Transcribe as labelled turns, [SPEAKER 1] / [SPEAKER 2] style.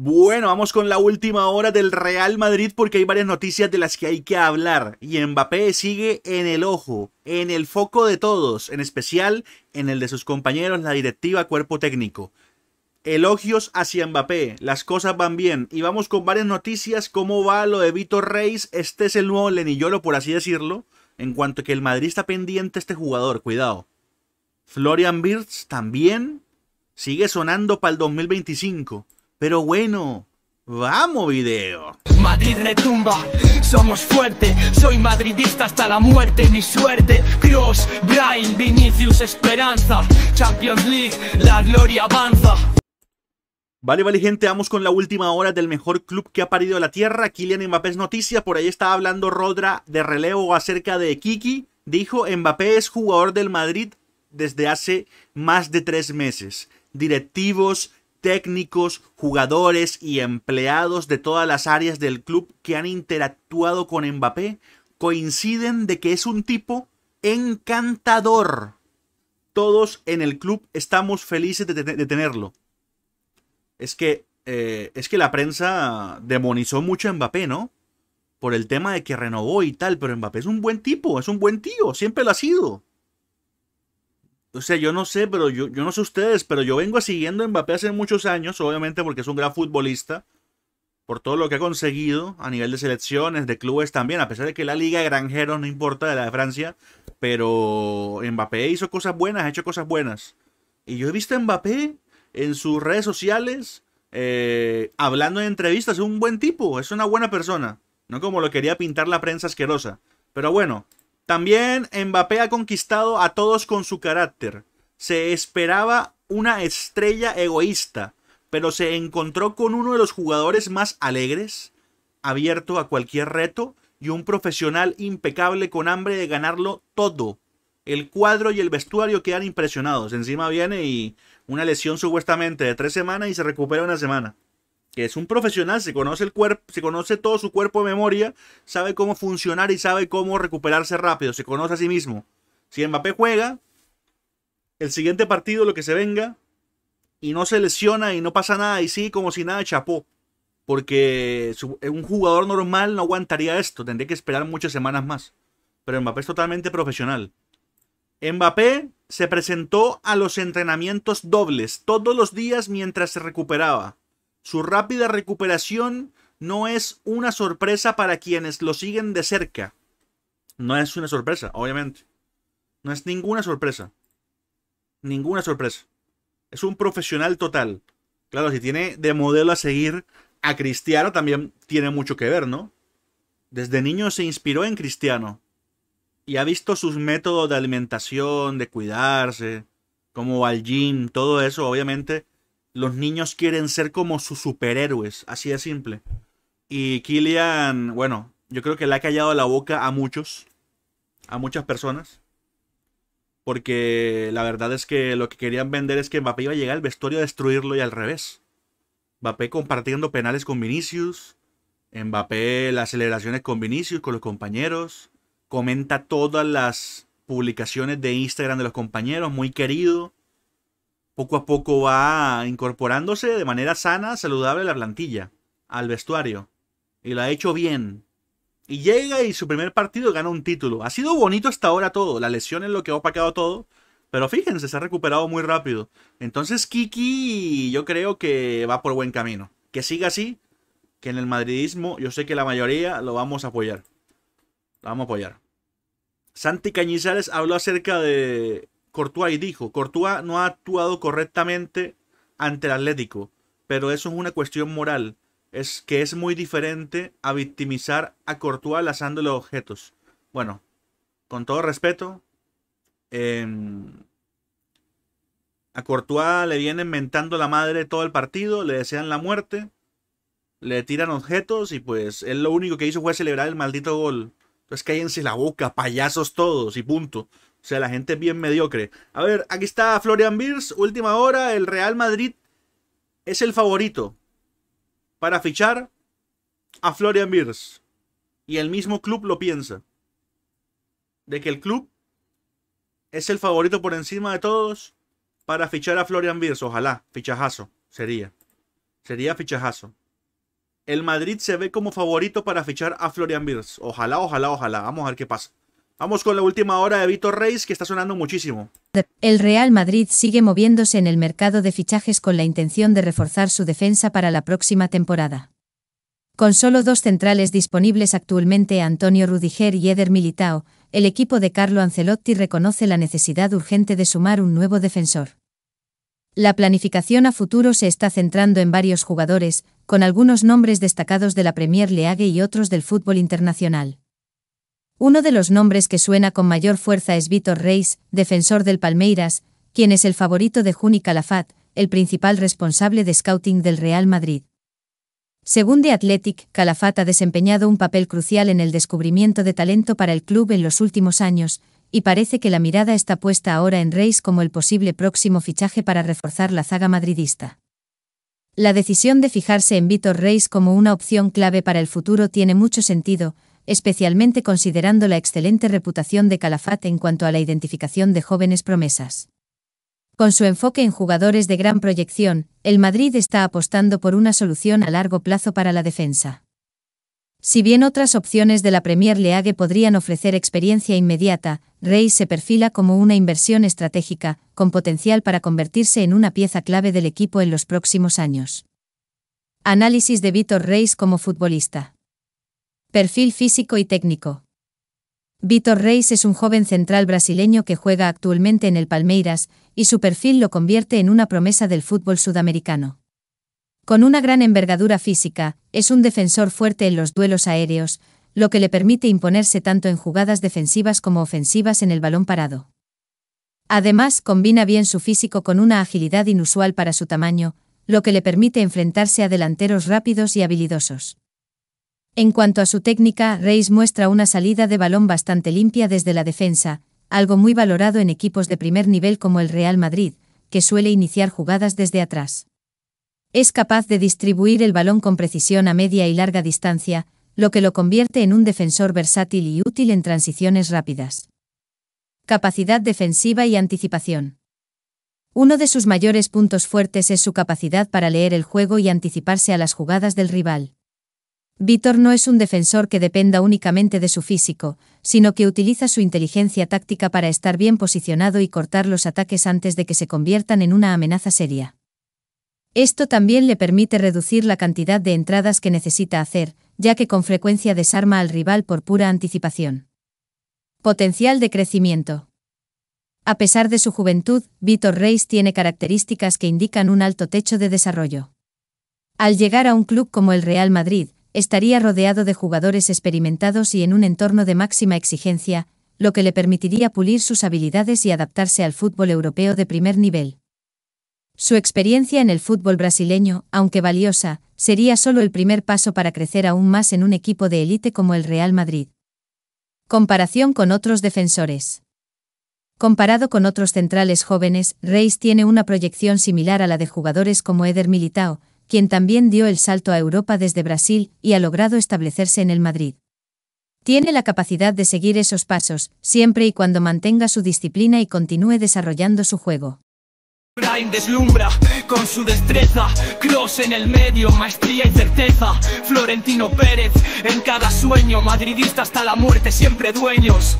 [SPEAKER 1] Bueno, vamos con la última hora del Real Madrid porque hay varias noticias de las que hay que hablar y Mbappé sigue en el ojo, en el foco de todos, en especial en el de sus compañeros, la directiva, cuerpo técnico. Elogios hacia Mbappé, las cosas van bien y vamos con varias noticias, cómo va lo de Vitor Reis, este es el nuevo Lenillolo por así decirlo, en cuanto que el Madrid está pendiente este jugador, cuidado. Florian Birz también sigue sonando para el 2025. Pero bueno, vamos video. Madrid retumba, somos fuerte, soy madridista hasta la muerte, mi suerte. Cross, Brian, Vinicius,
[SPEAKER 2] Esperanza, Champions League, la gloria avanza.
[SPEAKER 1] Vale, vale gente, vamos con la última hora del mejor club que ha parido la tierra, Kylian Mbappé es noticia, por ahí estaba hablando Rodra de relevo acerca de Kiki, dijo Mbappé es jugador del Madrid desde hace más de tres meses. Directivos, técnicos, jugadores y empleados de todas las áreas del club que han interactuado con Mbappé coinciden de que es un tipo encantador. Todos en el club estamos felices de, tenerlo. Es que, eh, es que la prensa demonizó mucho a Mbappé, ¿no? Por el tema de que renovó y tal, pero Mbappé es un buen tipo, es un buen tío, siempre lo ha sido o sea, yo no sé, pero yo, no sé ustedes, pero yo vengo siguiendo a Mbappé hace muchos años, obviamente porque es un gran futbolista, por todo lo que ha conseguido a nivel de selecciones, de clubes también, a pesar de que la liga de granjeros no importa de la de Francia, pero Mbappé hizo cosas buenas, ha hecho cosas buenas. Y yo he visto a Mbappé en sus redes sociales, eh, hablando en entrevistas, es un buen tipo, es una buena persona, no como lo quería pintar la prensa asquerosa. Pero bueno, también Mbappé ha conquistado a todos con su carácter. Se esperaba una estrella egoísta, pero se encontró con uno de los jugadores más alegres, abierto a cualquier reto y un profesional impecable con hambre de ganarlo todo. El cuadro y el vestuario quedan impresionados. Encima viene y una lesión supuestamente de tres semanas y se recupera una semana es un profesional, se conoce el cuerpo, se conoce todo su cuerpo de memoria, sabe cómo funcionar y sabe cómo recuperarse rápido, se conoce a sí mismo. Si Mbappé juega, el siguiente partido, lo que se venga, y no se lesiona y no pasa nada, y sí, como si nada, chapó. Porque eh, un jugador normal no aguantaría esto, tendría que esperar muchas semanas más. Pero Mbappé es totalmente profesional. Mbappé se presentó a los entrenamientos dobles todos los días mientras se recuperaba. Su rápida recuperación no es una sorpresa para quienes lo siguen de cerca. No es una sorpresa, obviamente. No es ninguna sorpresa. Ninguna sorpresa. Es un profesional total. Claro, si tiene de modelo a seguir a Cristiano, también tiene mucho que ver, ¿no? Desde niño se inspiró en Cristiano. Y ha visto sus métodos de alimentación, de cuidarse, como al gym, todo eso, obviamente los niños quieren ser como sus superhéroes, así de simple. Y Killian, bueno, yo creo que le ha callado la boca a muchos, a muchas personas. Porque la verdad es que lo que querían vender es que Mbappé iba a llegar al vestuario a destruirlo y al revés. Mbappé compartiendo penales con Vinicius. Mbappé las celebraciones con Vinicius, con los compañeros. Comenta todas las publicaciones de Instagram de los compañeros, muy querido poco a poco va incorporándose de manera sana, saludable a la plantilla, al vestuario. Y lo ha hecho bien. Y llega y su primer partido gana un título. Ha sido bonito hasta ahora todo. La lesión es lo que ha opacado todo. Pero fíjense, se ha recuperado muy rápido. Entonces Kiki yo creo que va por buen camino. Que siga así, que en el madridismo yo sé que la mayoría lo vamos a apoyar. Lo vamos a apoyar. Santi Cañizares habló acerca de y dijo, Cortúa no ha actuado correctamente ante el Atlético, pero eso es una cuestión moral, es que es muy diferente a victimizar a Cortúa lanzándole objetos. Bueno, con todo respeto, em, a Cortúa le vienen mentando la madre todo el partido, le desean la muerte, le tiran objetos y pues él lo único que hizo fue celebrar el maldito gol. Entonces cállense la boca, payasos todos y punto. O sea, la gente es bien mediocre. A ver, aquí está Florian Birs, última hora. El Real Madrid es el favorito para fichar a Florian birs Y el mismo club lo piensa. De que el club es el favorito por encima de todos para fichar a Florian birs Ojalá, fichajazo sería. Sería fichajazo. El Madrid se ve como favorito para fichar a Florian Birs. Ojalá, ojalá, ojalá. Vamos a ver qué pasa. Vamos con la última hora de Vitor Reis, que está sonando muchísimo.
[SPEAKER 2] El Real Madrid sigue moviéndose en el mercado de fichajes con la intención de reforzar su defensa para la próxima temporada. Con solo dos centrales disponibles actualmente, Antonio Rudiger y Eder Militao, el equipo de Carlo Ancelotti reconoce la necesidad urgente de sumar un nuevo defensor. La planificación a futuro se está centrando en varios jugadores, con algunos nombres destacados de la Premier League y otros del fútbol internacional. Uno de los nombres que suena con mayor fuerza es Vitor Reis, defensor del Palmeiras, quien es el favorito de Juni Calafat, el principal responsable de scouting del Real Madrid. Según The Athletic, Calafat ha desempeñado un papel crucial en el descubrimiento de talento para el club en los últimos años, y parece que la mirada está puesta ahora en Reis como el posible próximo fichaje para reforzar la zaga madridista. La decisión de fijarse en Vitor Reis como una opción clave para el futuro tiene mucho sentido, especialmente considerando la excelente reputación de Calafat en cuanto a la identificación de jóvenes promesas. Con su enfoque en jugadores de gran proyección, el Madrid está apostando por una solución a largo plazo para la defensa. Si bien otras opciones de la Premier League podrían ofrecer experiencia inmediata, Rey se perfila como una inversión estratégica, con potencial para convertirse en una pieza clave del equipo en los próximos años. Análisis de Víctor Reis como futbolista. Perfil físico y técnico. Vitor Reis es un joven central brasileño que juega actualmente en el Palmeiras, y su perfil lo convierte en una promesa del fútbol sudamericano. Con una gran envergadura física, es un defensor fuerte en los duelos aéreos, lo que le permite imponerse tanto en jugadas defensivas como ofensivas en el balón parado. Además, combina bien su físico con una agilidad inusual para su tamaño, lo que le permite enfrentarse a delanteros rápidos y habilidosos. En cuanto a su técnica, Reis muestra una salida de balón bastante limpia desde la defensa, algo muy valorado en equipos de primer nivel como el Real Madrid, que suele iniciar jugadas desde atrás. Es capaz de distribuir el balón con precisión a media y larga distancia, lo que lo convierte en un defensor versátil y útil en transiciones rápidas. Capacidad defensiva y anticipación. Uno de sus mayores puntos fuertes es su capacidad para leer el juego y anticiparse a las jugadas del rival. Vitor no es un defensor que dependa únicamente de su físico, sino que utiliza su inteligencia táctica para estar bien posicionado y cortar los ataques antes de que se conviertan en una amenaza seria. Esto también le permite reducir la cantidad de entradas que necesita hacer, ya que con frecuencia desarma al rival por pura anticipación. Potencial de crecimiento. A pesar de su juventud, Vitor Reis tiene características que indican un alto techo de desarrollo. Al llegar a un club como el Real Madrid, estaría rodeado de jugadores experimentados y en un entorno de máxima exigencia, lo que le permitiría pulir sus habilidades y adaptarse al fútbol europeo de primer nivel. Su experiencia en el fútbol brasileño, aunque valiosa, sería solo el primer paso para crecer aún más en un equipo de élite como el Real Madrid. Comparación con otros defensores. Comparado con otros centrales jóvenes, Reis tiene una proyección similar a la de jugadores como Eder Militao, quien también dio el salto a Europa desde Brasil y ha logrado establecerse en el Madrid. Tiene la capacidad de seguir esos pasos, siempre y cuando mantenga su disciplina y continúe desarrollando su juego. deslumbra con su destreza, cross en el medio, maestría y certeza. Florentino Pérez en cada sueño, madridista hasta la muerte, siempre dueños.